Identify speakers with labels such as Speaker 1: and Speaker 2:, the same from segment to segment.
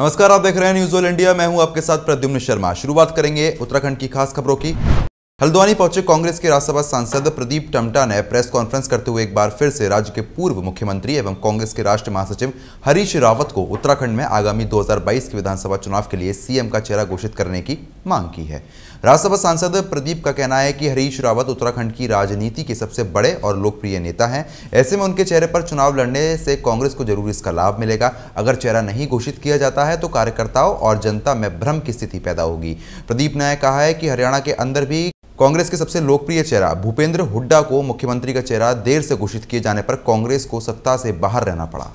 Speaker 1: नमस्कार आप देख रहे हैं न्यूज ऑल इंडिया मैं हूं आपके साथ प्रद्युम्न शर्मा शुरुआत करेंगे उत्तराखंड की खास खबरों की हल्द्वानी पहुंचे कांग्रेस के राज्यसभा सांसद प्रदीप टमटा ने प्रेस कॉन्फ्रेंस करते हुए एक बार फिर से राज्य के पूर्व मुख्यमंत्री एवं कांग्रेस के राष्ट्रीय महासचिव हरीश रावत को उत्तराखंड में आगामी 2022 के विधानसभा चुनाव के लिए सीएम का चेहरा घोषित करने की मांग की है राज्यसभा सांसद प्रदीप का कहना है कि हरीश रावत उत्तराखंड की राजनीति के सबसे बड़े और लोकप्रिय नेता हैं ऐसे में उनके चेहरे पर चुनाव लड़ने से कांग्रेस को जरूर इसका लाभ मिलेगा अगर चेहरा नहीं घोषित किया जाता है तो कार्यकर्ताओं और जनता में भ्रम की स्थिति पैदा होगी प्रदीप ने कहा है कि हरियाणा के अंदर भी कांग्रेस के सबसे लोकप्रिय चेहरा भूपेंद्र हुड्डा को मुख्यमंत्री का चेहरा देर से घोषित किए जाने पर कांग्रेस को सत्ता से बाहर रहना पड़ा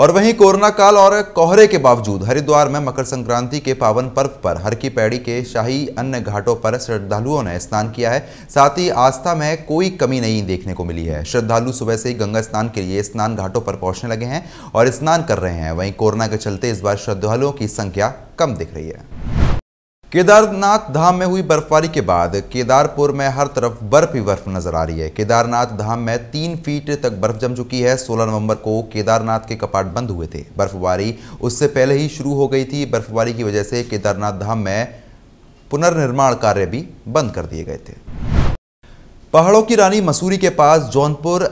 Speaker 1: और वहीं कोरोना काल और कोहरे के बावजूद हरिद्वार में मकर संक्रांति के पावन पर्व पर हर की पैड़ी के शाही अन्य घाटों पर श्रद्धालुओं ने स्नान किया है साथ ही आस्था में कोई कमी नहीं देखने को मिली है श्रद्धालु सुबह से ही गंगा स्नान के लिए स्नान घाटों पर पहुंचने लगे हैं और स्नान कर रहे हैं वहीं कोरोना के चलते इस बार श्रद्धालुओं की संख्या कम दिख रही है केदारनाथ धाम में हुई बर्फबारी के बाद केदारपुर में हर तरफ बर्फ ही बर्फ नजर आ रही है केदारनाथ धाम में तीन फीट तक बर्फ जम चुकी है 16 नवंबर को केदारनाथ के कपाट बंद हुए थे बर्फबारी उससे पहले ही शुरू हो गई थी बर्फबारी की वजह से केदारनाथ धाम में पुनर्निर्माण कार्य भी बंद कर दिए गए थे पहाड़ों की रानी मसूरी के पास जौनपुर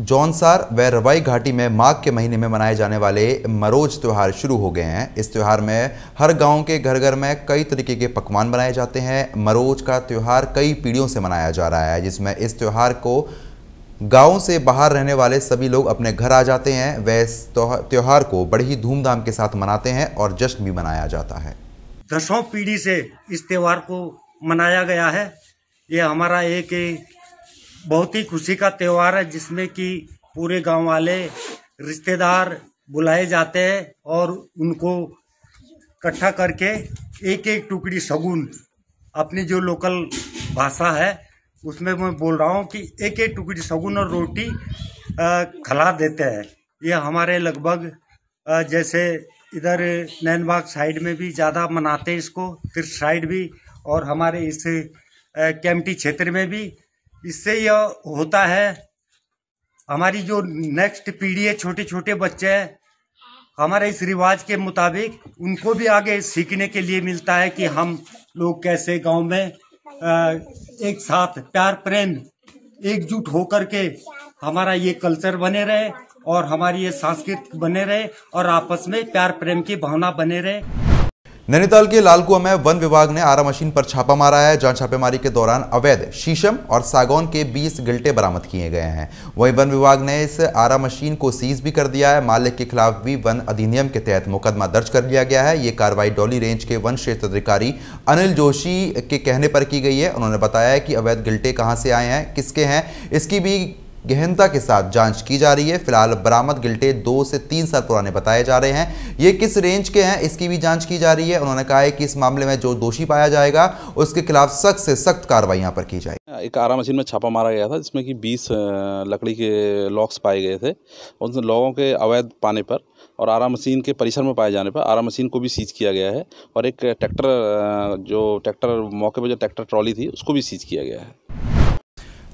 Speaker 1: जौनसार व रवाई घाटी में माघ के महीने में मनाए जाने वाले मरोज त्यौहार शुरू हो गए हैं इस त्यौहार में हर गांव के घर घर में कई तरीके के पकवान बनाए जाते हैं मरोज का त्यौहार कई पीढ़ियों से मनाया जा रहा है जिसमें इस त्यौहार को गाँव से बाहर रहने वाले सभी लोग अपने घर आ जाते हैं इस त्यौहार को बड़ी धूमधाम के साथ मनाते हैं और जश्न भी मनाया जाता है
Speaker 2: दसों पीढ़ी से इस त्यौहार को मनाया गया है ये हमारा एक बहुत ही खुशी का त्यौहार है जिसमें कि पूरे गांव वाले रिश्तेदार बुलाए जाते हैं और उनको इकट्ठा करके एक एक टुकड़ी शगुन अपनी जो लोकल भाषा है उसमें मैं बोल रहा हूँ कि एक एक टुकड़ी शगुन और रोटी खिला देते हैं ये हमारे लगभग जैसे इधर नैनबाग साइड में भी ज़्यादा मनाते हैं इसको तिर साइड भी और हमारे इस कैमटी क्षेत्र में भी इससे यह होता है हमारी जो नेक्स्ट पीढ़ी है छोटे छोटे बच्चे हैं हमारे इस रिवाज के मुताबिक उनको भी आगे सीखने के लिए मिलता है कि हम लोग कैसे गांव में एक साथ प्यार प्रेम एकजुट होकर के हमारा ये कल्चर बने रहे और हमारी ये सांस्कृतिक बने रहे और आपस में प्यार प्रेम की भावना बने रहे
Speaker 1: नैनीताल के लालकुआ में वन विभाग ने आरा मशीन पर छापा मारा है जहां छापेमारी के दौरान अवैध शीशम और सागौन के 20 गिल्टे बरामद किए गए हैं वहीं वन विभाग ने इस आरा मशीन को सीज भी कर दिया है मालिक के खिलाफ भी वन अधिनियम के तहत मुकदमा दर्ज कर लिया गया है ये कार्रवाई डोली रेंज के वन क्षेत्र अधिकारी अनिल जोशी के कहने पर की गई है उन्होंने बताया है कि अवैध गिल्टे कहाँ से आए हैं किसके हैं इसकी भी गहनता के साथ जांच की जा रही है फिलहाल बरामद गिल्टे दो से तीन साल पुराने बताए जा रहे हैं ये किस रेंज के हैं इसकी भी जांच की जा रही है उन्होंने कहा है कि इस मामले में जो दोषी पाया जाएगा उसके खिलाफ सख्त से सख्त कार्रवाई यहाँ पर की जाएगी एक आरा मशीन में छापा मारा गया था जिसमें कि बीस लकड़ी के लॉक्स पाए गए थे उन लोगों के अवैध पाने पर और आरा मशीन के परिसर में पाए जाने पर आरा मशीन को भी सीज किया गया है और एक ट्रैक्टर जो ट्रैक्टर मौके पर जो ट्रैक्टर ट्रॉली थी उसको भी सीज किया गया है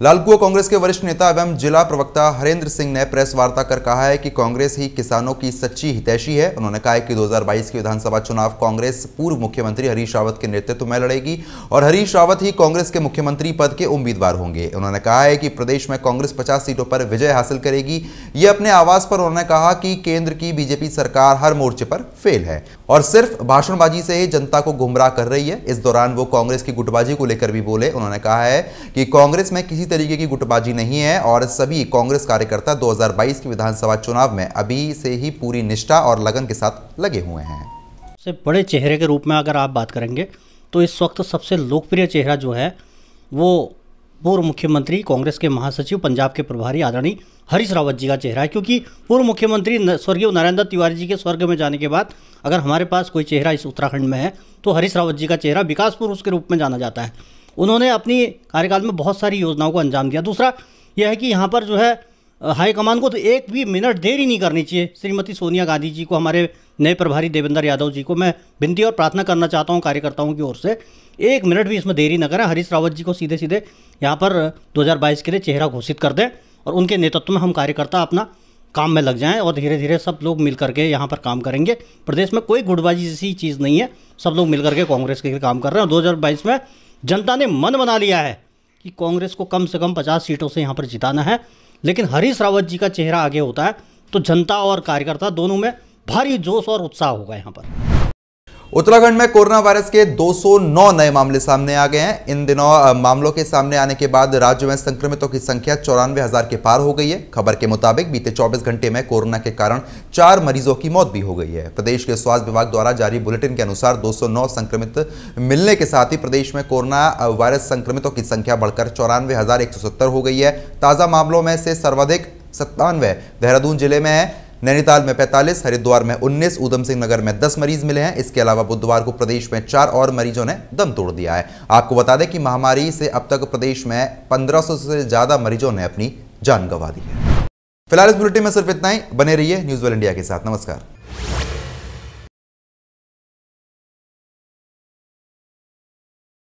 Speaker 1: लालकुआ कांग्रेस के वरिष्ठ नेता एवं जिला प्रवक्ता हरेंद्र सिंह ने प्रेस वार्ता कर कहा है कि कांग्रेस ही किसानों की सच्ची हितैषी है उन्होंने कहा है कि 2022 के विधानसभा चुनाव कांग्रेस पूर्व मुख्यमंत्री हरीश रावत के नेतृत्व में लड़ेगी और हरीश रावत ही कांग्रेस के मुख्यमंत्री पद के उम्मीदवार होंगे उन्होंने कहा है कि प्रदेश में कांग्रेस पचास सीटों पर विजय हासिल करेगी ये अपने आवास पर उन्होंने कहा कि केंद्र की बीजेपी सरकार हर मोर्चे पर फेल है और सिर्फ भाषणबाजी से ही जनता को गुमराह कर रही है इस दौरान वो कांग्रेस की गुटबाजी को लेकर भी बोले उन्होंने कहा है कि कांग्रेस में किसी किसी तरीके की गुटबाजी नहीं है और सभी कांग्रेस कार्यकर्ता 2022 के विधानसभा चुनाव में अभी से ही पूरी निष्ठा और लगन के साथ लगे हुए हैं
Speaker 3: से बड़े चेहरे के रूप में अगर आप बात करेंगे तो इस वक्त सबसे लोकप्रिय चेहरा जो है वो पूर्व मुख्यमंत्री कांग्रेस के महासचिव पंजाब के प्रभारी आदरणीय हरीश रावत जी का चेहरा है क्योंकि पूर्व मुख्यमंत्री स्वर्गीय नरेंद्र तिवारी जी के स्वर्ग में जाने के बाद अगर हमारे पास कोई चेहरा इस उत्तराखंड में है तो हरीश रावत जी का चेहरा विकास पुरुष के रूप में जाना जाता है उन्होंने अपनी कार्यकाल में बहुत सारी योजनाओं को अंजाम दिया दूसरा यह है कि यहाँ पर जो है हाईकमान को तो एक भी मिनट देर ही नहीं करनी चाहिए श्रीमती सोनिया गांधी जी को हमारे नए प्रभारी देवेंद्र यादव जी को मैं विनती और प्रार्थना करना चाहता हूँ कार्यकर्ताओं की ओर से एक मिनट भी इसमें देरी न करें हरीश रावत जी को सीधे सीधे यहाँ पर 2022 के लिए चेहरा घोषित कर दें और उनके नेतृत्व में हम कार्यकर्ता अपना काम में लग जाएँ और धीरे धीरे सब लोग मिल करके यहाँ पर काम करेंगे प्रदेश में कोई गुटबाजी जैसी चीज़ नहीं है सब लोग मिल करके कांग्रेस के लिए काम कर रहे हैं और दो में जनता ने मन बना लिया है कि कांग्रेस को कम से कम पचास सीटों से यहाँ पर जिताना है लेकिन हरीश रावत जी का चेहरा आगे होता है तो जनता और कार्यकर्ता दोनों में भारी जोश और उत्साह होगा यहाँ पर
Speaker 1: उत्तराखंड में कोरोना वायरस के 209 नए मामले सामने आ गए हैं इन दिनों मामलों के सामने आने के बाद राज्य में संक्रमितों की संख्या चौरानवे हजार के पार हो गई है खबर के मुताबिक बीते 24 घंटे में कोरोना के कारण चार मरीजों की मौत भी हो गई है प्रदेश के स्वास्थ्य विभाग द्वारा जारी बुलेटिन के अनुसार 209 संक्रमित मिलने के साथ ही प्रदेश में कोरोना वायरस संक्रमितों की संख्या बढ़कर चौरानवे हो गई है ताज़ा मामलों में से सर्वाधिक सत्तानवे देहरादून जिले में है नैनीताल में 45, हरिद्वार में 19, ऊधम सिंह नगर में 10 मरीज मिले हैं इसके अलावा बुधवार को प्रदेश में चार और मरीजों ने दम तोड़ दिया है आपको बता दें कि महामारी से अब तक प्रदेश में 1500 से ज़्यादा मरीजों ने अपनी जान गंवा दी है फिलहाल इस बुलेटिन में सिर्फ इतना ही बने रहिए न्यूज़ वेल इंडिया के साथ नमस्कार